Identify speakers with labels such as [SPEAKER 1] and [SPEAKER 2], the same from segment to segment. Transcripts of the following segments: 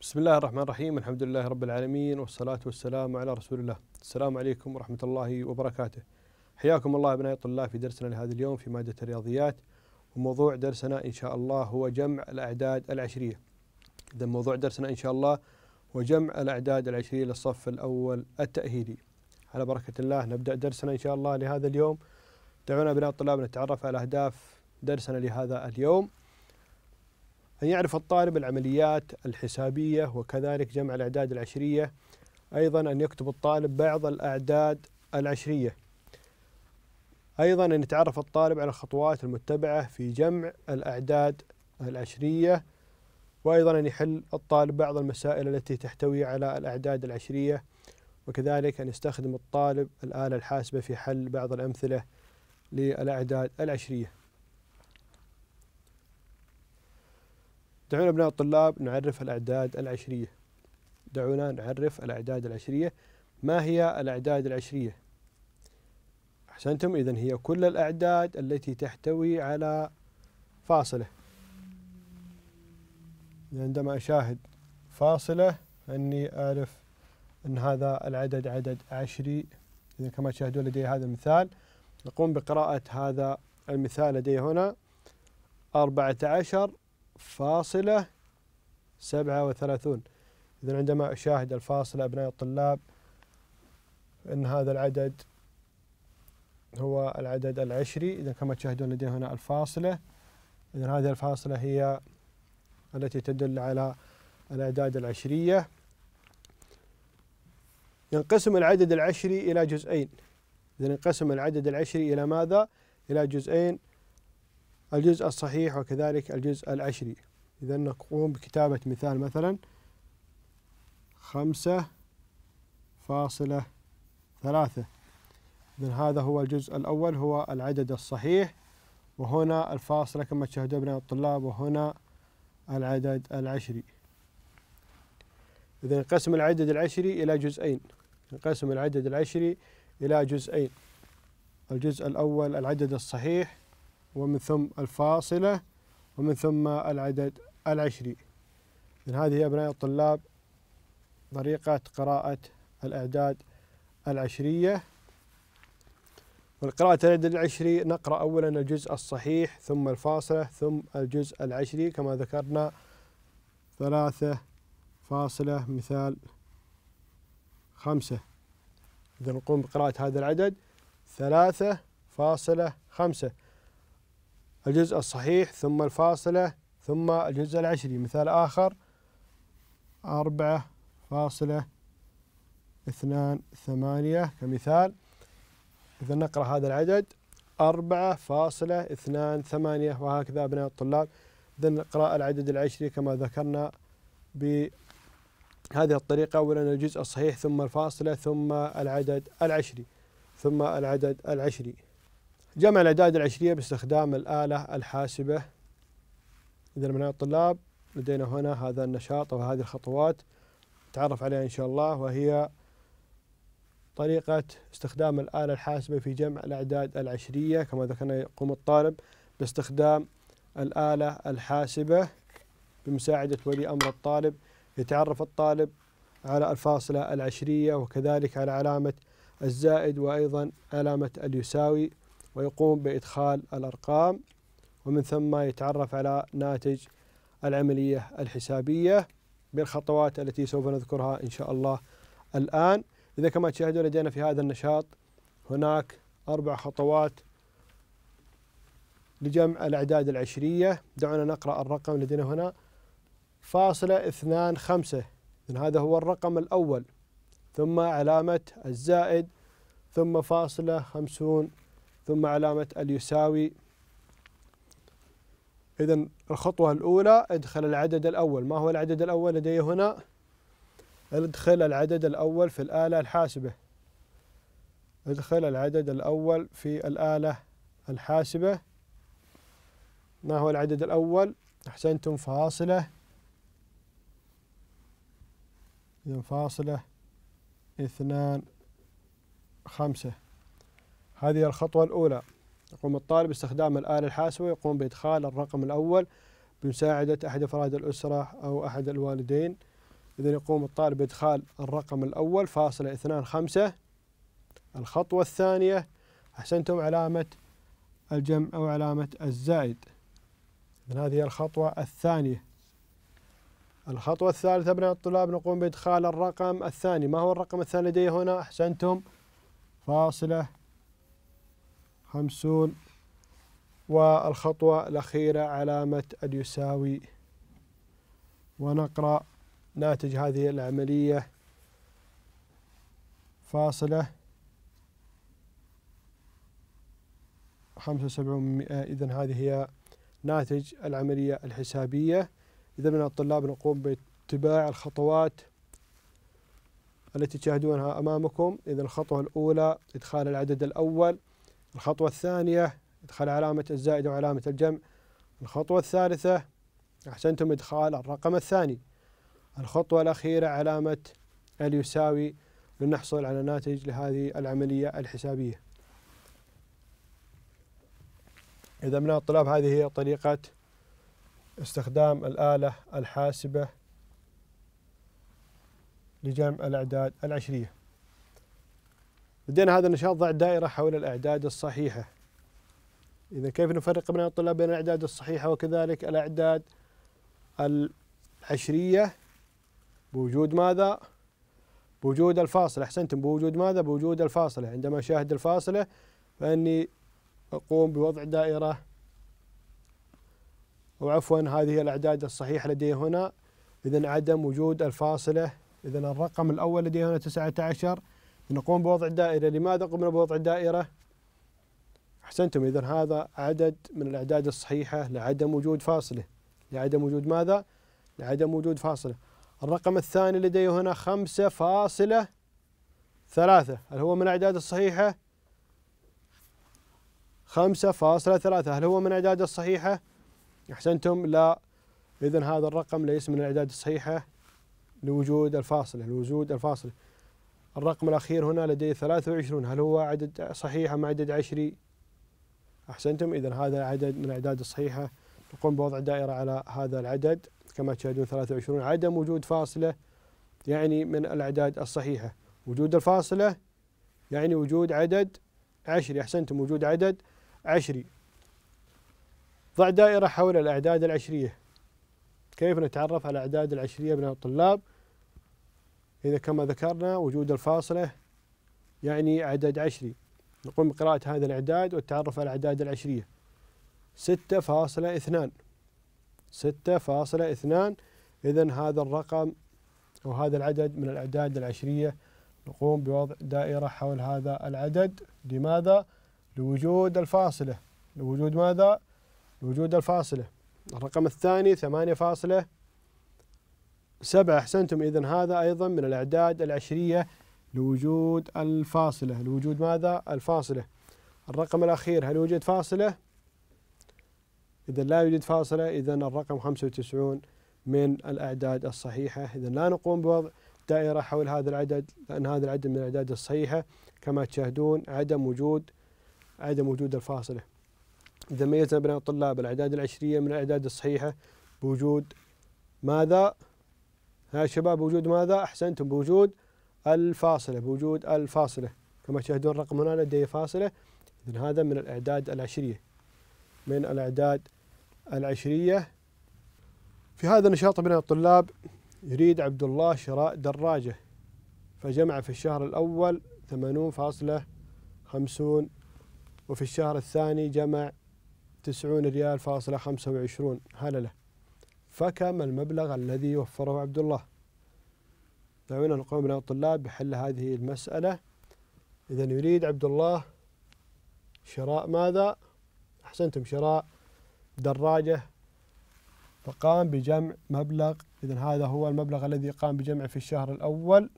[SPEAKER 1] بسم الله الرحمن الرحيم الحمد لله رب العالمين والصلاة والسلام على رسول الله السلام عليكم ورحمة الله وبركاته حياكم الله أبناء الطلاب في درسنا لهذا اليوم في مادة الرياضيات وموضوع درسنا إن شاء الله هو جمع الأعداد العشرية إذا موضوع درسنا إن شاء الله هو جمع الأعداد العشرية للصف الأول التأهيلي على بركة الله نبدأ درسنا إن شاء الله لهذا اليوم دعونا أبناء الطلاب نتعرف على أهداف درسنا لهذا اليوم أن يعرف الطالب العمليات الحسابية وكذلك جمع الأعداد العشرية أيضا أن يكتب الطالب بعض الأعداد العشرية أيضا أن يتعرف الطالب على الخطوات المتبعة في جمع الأعداد العشرية وأيضا أن يحل الطالب بعض المسائل التي تحتوي على الأعداد العشرية وكذلك أن يستخدم الطالب الآلة الحاسبة في حل بعض الأمثلة للأعداد العشرية دعونا أبناء الطلاب نعرف الأعداد العشرية دعونا نعرف الأعداد العشرية ما هي الأعداد العشرية؟ أحسنتم اذا هي كل الأعداد التي تحتوي على فاصلة عندما أشاهد فاصلة أني أعرف أن هذا العدد عدد عشري إذا كما تشاهدون لدي هذا المثال نقوم بقراءة هذا المثال لدي هنا 14 فاصلة سبعة وثلاثون إذا عندما أشاهد الفاصلة أبناء الطلاب أن هذا العدد هو العدد العشري إذا كما تشاهدون لدي هنا الفاصلة إذا هذه الفاصلة هي التي تدل على الأعداد العشرية ينقسم العدد العشري إلى جزئين إذا ينقسم العدد العشري إلى ماذا؟ إلى جزئين الجزء الصحيح وكذلك الجزء العشري إذا نقوم بكتابة مثال مثلا خمسة فاصلة ثلاثة إذا هذا هو الجزء الأول هو العدد الصحيح وهنا الفاصلة كما تشاهدون أبناء الطلاب وهنا العدد العشري إذا نقسم العدد العشري إلى جزئين نقسم العدد العشري إلى جزئين الجزء الأول العدد الصحيح ومن ثم الفاصلة ومن ثم العدد العشري هذه يا أبناء الطلاب طريقة قراءة الأعداد العشرية والقراءة العدد العشري نقرأ أولا الجزء الصحيح ثم الفاصلة ثم الجزء العشري كما ذكرنا ثلاثة فاصلة مثال خمسة إذا نقوم بقراءة هذا العدد ثلاثة فاصلة خمسة الجزء الصحيح ثم الفاصلة ثم الجزء العشري مثال آخر أربعة فاصلة اثنان ثمانية كمثال إذا نقرأ هذا العدد أربعة فاصلة اثنان ثمانية وهكذا أبناء الطلاب إذا نقرأ العدد العشري كما ذكرنا بهذه الطريقة أولا الجزء الصحيح ثم الفاصلة ثم العدد العشري ثم العدد العشري جمع الأعداد العشرية باستخدام الآلة الحاسبة إذا من الطلاب لدينا هنا هذا النشاط وهذه الخطوات نتعرف عليها إن شاء الله وهي طريقة استخدام الآلة الحاسبة في جمع الأعداد العشرية كما ذكرنا يقوم الطالب باستخدام الآلة الحاسبة بمساعدة ولي أمر الطالب يتعرف الطالب على الفاصلة العشرية وكذلك على علامة الزائد وأيضا علامة اليساوي ويقوم بإدخال الأرقام ومن ثم يتعرف على ناتج العملية الحسابية بالخطوات التي سوف نذكرها إن شاء الله الآن إذا كما تشاهدون لدينا في هذا النشاط هناك أربع خطوات لجمع الأعداد العشرية دعونا نقرأ الرقم لدينا هنا فاصلة اثنان خمسة هذا هو الرقم الأول ثم علامة الزائد ثم فاصلة خمسون ثم علامة اليساوي إذا الخطوة الأولى ادخل العدد الأول ما هو العدد الأول لدي هنا ادخل العدد الأول في الآلة الحاسبة ادخل العدد الأول في الآلة الحاسبة ما هو العدد الأول أحسنتم فاصلة إذا فاصلة اثنان خمسة هذه الخطوة الأولى يقوم الطالب باستخدام الآلة الحاسبة يقوم بإدخال الرقم الأول بمساعدة أحد أفراد الأسرة أو أحد الوالدين إذا يقوم الطالب بإدخال الرقم الأول فاصلة اثنان خمسة الخطوة الثانية أحسنتم علامة الجمع أو علامة الزائد إذا هذه الخطوة الثانية الخطوة الثالثة أبناء الطلاب نقوم بإدخال الرقم الثاني ما هو الرقم الثاني لدي هنا أحسنتم فاصلة خمسون والخطوة الأخيرة علامة اليساوي ونقرأ ناتج هذه العملية فاصلة خمسة وسبعون مئة إذن هذه هي ناتج العملية الحسابية إذا من الطلاب نقوم باتباع الخطوات التي تشاهدونها أمامكم إذا الخطوة الأولى إدخال العدد الأول الخطوة الثانية إدخال علامة الزائد وعلامة الجمع الخطوة الثالثة أحسنتم إدخال الرقم الثاني الخطوة الأخيرة علامة اليساوي لنحصل على ناتج لهذه العملية الحسابية إذا من الطلاب هذه هي طريقة استخدام الآلة الحاسبة لجمع الأعداد العشرية بدينا هذا النشاط ضع دائرة حول الأعداد الصحيحة إذا كيف نفرق بين الطلاب بين الأعداد الصحيحة وكذلك الأعداد العشرية بوجود ماذا؟ بوجود الفاصلة أحسنتم بوجود ماذا؟ بوجود الفاصلة عندما أشاهد الفاصلة فإني أقوم بوضع دائرة أو عفوا هذه الأعداد الصحيحة لدي هنا إذا عدم وجود الفاصلة إذا الرقم الأول لدي هنا 19 نقوم بوضع الدائرة لماذا قمنا بوضع الدائرة أحسنتم إذا هذا عدد من الأعداد الصحيحة لعدم وجود فاصلة لعدم وجود ماذا؟ لعدم وجود فاصلة الرقم الثاني لدي هنا خمسة فاصلة ثلاثة هل هو من الأعداد الصحيحة؟ خمسة فاصلة ثلاثة هل هو من الأعداد الصحيحة؟ أحسنتم لا إذا هذا الرقم ليس من الأعداد الصحيحة لوجود الفاصلة لوجود الفاصلة الرقم الأخير هنا لدي 23 هل هو عدد صحيح أم عدد عشري أحسنتم إذا هذا عدد من الأعداد الصحيحة نقوم بوضع دائرة على هذا العدد كما تشاهدون 23 عدم وجود فاصلة يعني من الأعداد الصحيحة وجود الفاصلة يعني وجود عدد عشري أحسنتم وجود عدد عشري ضع دائرة حول الأعداد العشرية كيف نتعرف على الأعداد العشرية من الطلاب إذا كما ذكرنا وجود الفاصلة يعني عدد عشري نقوم بقراءة هذا الإعداد والتعرف على الأعداد العشرية ستة فاصلة اثنان ستة فاصلة اثنان إذا هذا الرقم أو هذا العدد من الأعداد العشرية نقوم بوضع دائرة حول هذا العدد لماذا؟ لوجود الفاصلة لوجود ماذا؟ لوجود الفاصلة الرقم الثاني ثمانية فاصلة سبعة أحسنتم إذا هذا أيضا من الأعداد العشرية لوجود الفاصلة لوجود ماذا؟ الفاصلة الرقم الأخير هل يوجد فاصلة؟ إذا لا يوجد فاصلة إذا الرقم 95 من الأعداد الصحيحة إذا لا نقوم بوضع دائرة حول هذا العدد لأن هذا العدد من الأعداد الصحيحة كما تشاهدون عدم وجود عدم وجود الفاصلة إذا ميزنا بين الطلاب الأعداد العشرية من الأعداد الصحيحة بوجود ماذا؟ يا شباب بوجود ماذا أحسنتم بوجود الفاصلة بوجود الفاصلة كما تشاهدون الرقم هنا لدي فاصلة اذا هذا من الإعداد العشرية من الإعداد العشرية في هذا النشاط من الطلاب يريد عبد الله شراء دراجة فجمع في الشهر الأول ثمانون فاصلة خمسون وفي الشهر الثاني جمع تسعون ريال فاصلة خمسة وعشرون هلله فكم المبلغ الذي وفره عبد الله دعونا نقوم بنا الطلاب بحل هذه المسألة إذا يريد عبد الله شراء ماذا أحسنتم شراء دراجة فقام بجمع مبلغ إذا هذا هو المبلغ الذي قام بجمعه في الشهر الأول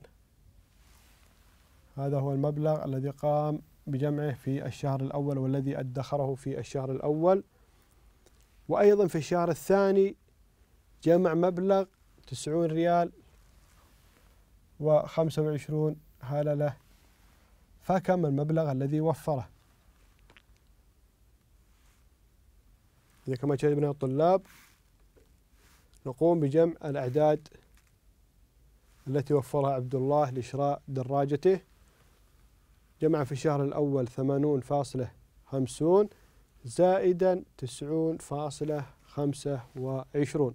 [SPEAKER 1] هذا هو المبلغ الذي قام بجمعه في الشهر الأول والذي ادخره في الشهر الأول وأيضا في الشهر الثاني جمع مبلغ 90 ريال و25 هللة فكم المبلغ الذي وفره إذا كما جاء الطلاب نقوم بجمع الأعداد التي وفرها عبد الله لشراء دراجته جمع في الشهر الأول ثمانون فاصلة خمسون زائدا تسعون فاصلة خمسة وعشرون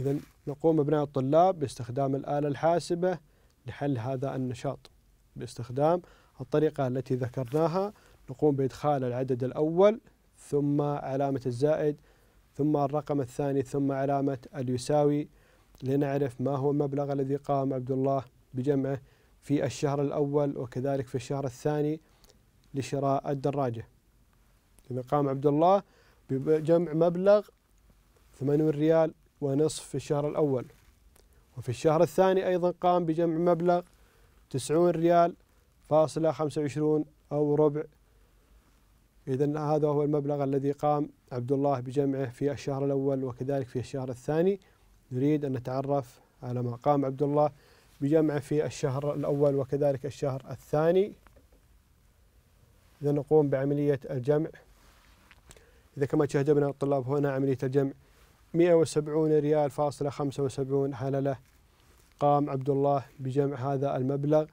[SPEAKER 1] إذا نقوم أبناء الطلاب باستخدام الآلة الحاسبة لحل هذا النشاط باستخدام الطريقة التي ذكرناها نقوم بإدخال العدد الأول ثم علامة الزائد ثم الرقم الثاني ثم علامة اليساوي لنعرف ما هو المبلغ الذي قام عبد الله بجمعه في الشهر الأول وكذلك في الشهر الثاني لشراء الدراجة إذا قام عبد الله بجمع مبلغ 80 ريال ونصف في الشهر الأول وفي الشهر الثاني أيضا قام بجمع مبلغ 90 ريال فاصلة 25 أو ربع إذا هذا هو المبلغ الذي قام عبد الله بجمعه في الشهر الأول وكذلك في الشهر الثاني نريد أن نتعرف على ما قام عبد الله بجمعه في الشهر الأول وكذلك الشهر الثاني إذا نقوم بعملية الجمع إذا كما تشاهدون الطلاب هنا عملية الجمع 170 ريال فاصلة 75 حللة قام عبد الله بجمع هذا المبلغ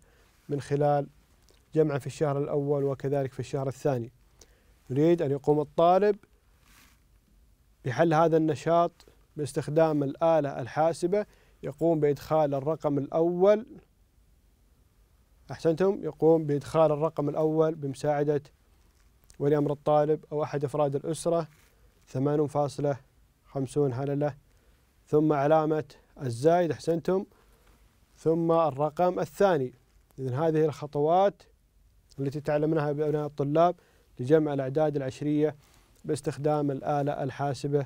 [SPEAKER 1] من خلال جمعه في الشهر الأول وكذلك في الشهر الثاني نريد أن يقوم الطالب بحل هذا النشاط باستخدام الآلة الحاسبة يقوم بإدخال الرقم الأول أحسنتم يقوم بإدخال الرقم الأول بمساعدة ولي أمر الطالب أو أحد أفراد الأسرة ثمانون فاصلة خمسون هللة ثم علامة الزايد أحسنتم ثم الرقم الثاني إذن هذه الخطوات التي تعلمناها بأبناء الطلاب لجمع الأعداد العشرية باستخدام الآلة الحاسبة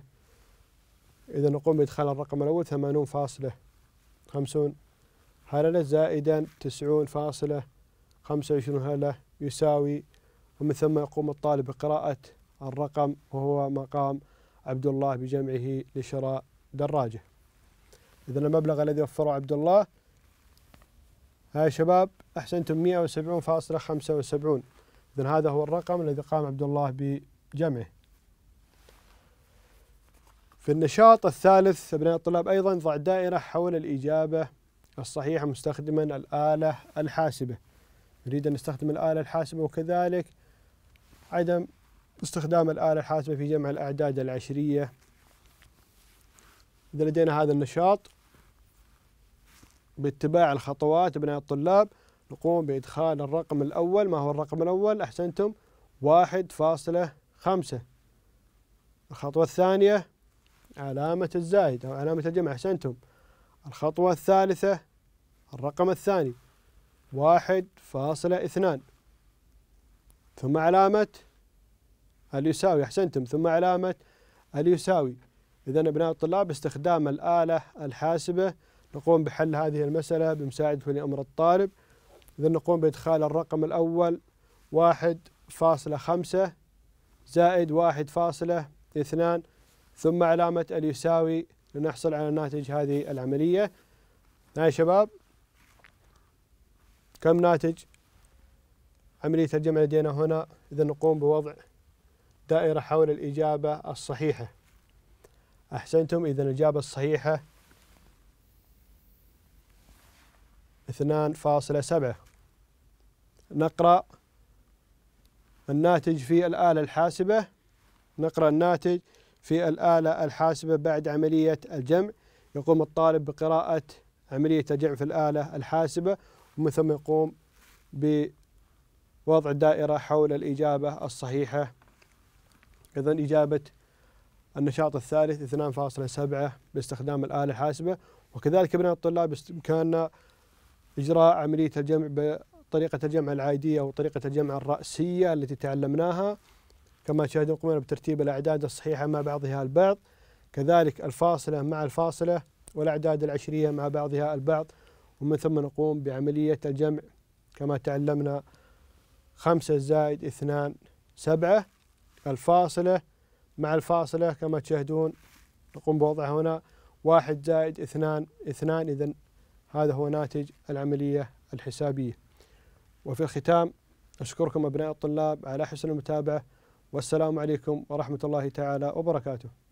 [SPEAKER 1] إذا نقوم بإدخال الرقم الأول ثمانون فاصلة خمسون هللة زائدا تسعون فاصلة خمسة وعشرون هللة يساوي ومن ثم يقوم الطالب بقراءة الرقم وهو مقام عبد الله بجمعه لشراء دراجة إذا المبلغ الذي وفره عبد الله ها يا شباب أحسنتم 170.75 إذا هذا هو الرقم الذي قام عبد الله بجمعه في النشاط الثالث أبناء الطلاب أيضا ضع دائرة حول الإجابة الصحيحة مستخدما الآلة الحاسبة نريد أن نستخدم الآلة الحاسبة وكذلك عدم باستخدام الآلة الحاسبة في جمع الأعداد العشرية إذا لدينا هذا النشاط باتباع الخطوات أبناء الطلاب نقوم بإدخال الرقم الأول ما هو الرقم الأول أحسنتم واحد فاصلة خمسة الخطوة الثانية علامة الزائد أو علامة الجمع أحسنتم الخطوة الثالثة الرقم الثاني واحد فاصلة اثنان ثم علامة اليساوي أحسنتم ثم علامة اليساوي إذا أبناء الطلاب باستخدام الآلة الحاسبة نقوم بحل هذه المسألة بمساعدة ولي أمر الطالب إذا نقوم بإدخال الرقم الأول واحد فاصلة خمسة زائد واحد فاصلة اثنان ثم علامة اليساوي لنحصل على ناتج هذه العملية ها نعم يا شباب كم ناتج عملية الجمع لدينا هنا إذا نقوم بوضع دائرة حول الإجابة الصحيحة أحسنتم إذا الإجابة الصحيحة 2.7 نقرأ الناتج في الآلة الحاسبة نقرأ الناتج في الآلة الحاسبة بعد عملية الجمع يقوم الطالب بقراءة عملية الجمع في الآلة الحاسبة ومن ثم يقوم بوضع الدائرة حول الإجابة الصحيحة إذا إجابة النشاط الثالث 2.7 باستخدام الآلة الحاسبة وكذلك أبناء الطلاب بإمكاننا إجراء عملية الجمع بطريقة الجمع العادية أو طريقة الجمع الرأسية التي تعلمناها كما تشاهدون قمنا بترتيب الأعداد الصحيحة مع بعضها البعض كذلك الفاصلة مع الفاصلة والأعداد العشرية مع بعضها البعض ومن ثم نقوم بعملية الجمع كما تعلمنا 5 زائد 2 7 الفاصلة مع الفاصلة كما تشاهدون نقوم بوضعها هنا واحد زائد اثنان اثنان إذا هذا هو ناتج العملية الحسابية وفي الختام أشكركم أبناء الطلاب على حسن المتابعة والسلام عليكم ورحمة الله تعالى وبركاته